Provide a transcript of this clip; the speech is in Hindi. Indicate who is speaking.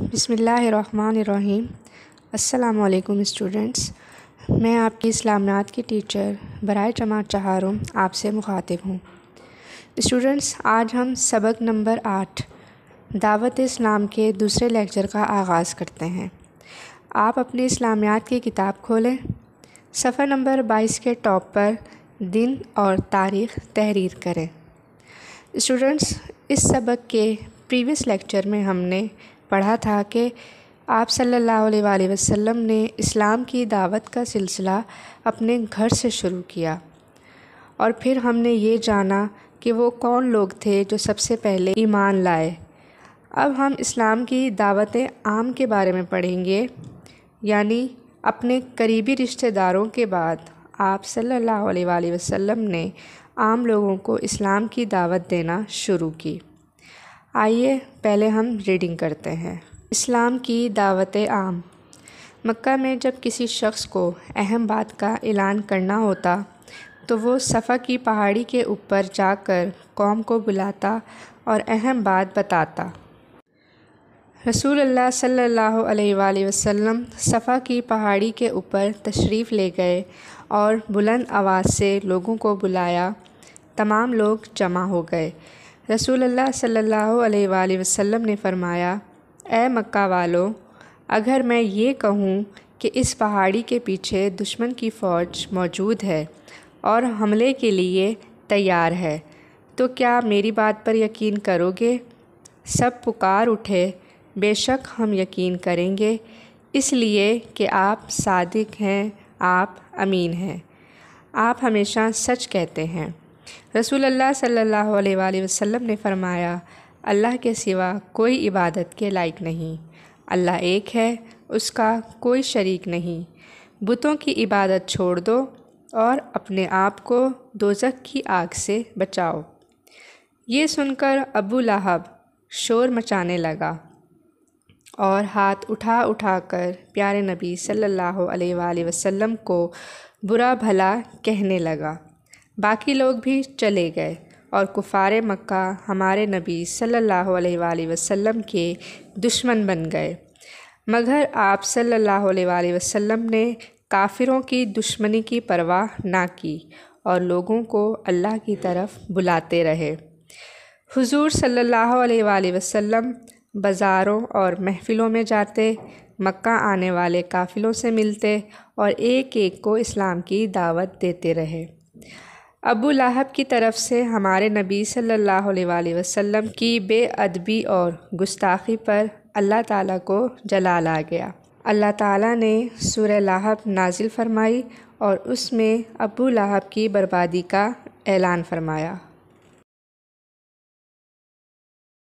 Speaker 1: बिसमीम् अल्लाम स्टूडेंट्स मैं आपकी इस्लामियात की टीचर बरए जमात चहारुम आपसे मुखातिब हूँ स्टूडेंट्स आज हम सबक नंबर आठ दावत इस्लाम के दूसरे लेक्चर का आगाज़ करते हैं आप अपने इस्लामियात की किताब खोलें सफ़र नंबर बाईस के टॉप पर दिन और तारीख़ तहरीर करें स्टूडेंट्स इस सबक के प्रीवियस लेक्चर में हमने पढ़ा था कि आप सल्लल्लाहु अलैहि वसल्लम ने इस्लाम की दावत का सिलसिला अपने घर से शुरू किया और फिर हमने ये जाना कि वो कौन लोग थे जो सबसे पहले ईमान लाए अब हम इस्लाम की दावत आम के बारे में पढ़ेंगे यानी अपने करीबी रिश्तेदारों के बाद आप सल्लल्लाहु अलैहि वसल्लम ने आम लोगों को इस्लाम की दावत देना शुरू की आइए पहले हम रीडिंग करते हैं इस्लाम की दावत आम मक्का में जब किसी शख्स को अहम बात का ऐलान करना होता तो वो सफ़ा की पहाड़ी के ऊपर जाकर कौम को बुलाता और अहम बात बताता रसूल अल्लाह सल्लल्लाहु अलैहि वसल्लम सफ़ा की पहाड़ी के ऊपर तशरीफ़ ले गए और बुलंद आवाज़ से लोगों को बुलाया तमाम लोग जमा हो गए रसूलुल्लाह सल्ला अलैहि ने फरमाया ए मक्का वालों अगर मैं ये कहूँ कि इस पहाड़ी के पीछे दुश्मन की फ़ौज मौजूद है और हमले के लिए तैयार है तो क्या मेरी बात पर यकीन करोगे सब पुकार उठे बेशक हम यकीन करेंगे इसलिए कि आप सादिक हैं आप अमीन हैं आप हमेशा सच कहते हैं रसूल अल्लाह सल्लल्लाहु अलैहि वसल्लम ने फरमाया अल्लाह के सिवा कोई इबादत के लायक नहीं अल्लाह एक है उसका कोई शरीक नहीं बुतों की इबादत छोड़ दो और अपने आप को दोजक की आग से बचाओ ये सुनकर अबू लहब शोर मचाने लगा और हाथ उठा उठा कर प्यारे नबी सल्लल्लाहु अलैहि वसल्लम को बुरा भला कहने लगा बाकी लोग भी चले गए और कुफ़ार मक्का हमारे नबी सल्लल्लाहु अलैहि वसल्लम के दुश्मन बन गए मगर आप सल्लल्लाहु अलैहि वसल्लम ने काफिरों की दुश्मनी की परवाह ना की और लोगों को अल्लाह की तरफ बुलाते रहे हुजूर सल्लल्लाहु अलैहि वसल्लम बाज़ारों और महफ़िलों में जाते मक्का आने वाले काफ़िलों से मिलते और एक एक को इस्लाम की दावत देते रहे अबू लाहब की तरफ से हमारे नबी सल्लल्लाहु अलैहि वसल्लम की बेअदबी और गुस्ताखी पर अल्लाह ताला को जलाल आ गया अल्लाह ताला ने सूर लाहब नाजिल फरमाई और उसमें अबू लाहब की बर्बादी का ऐलान फरमाया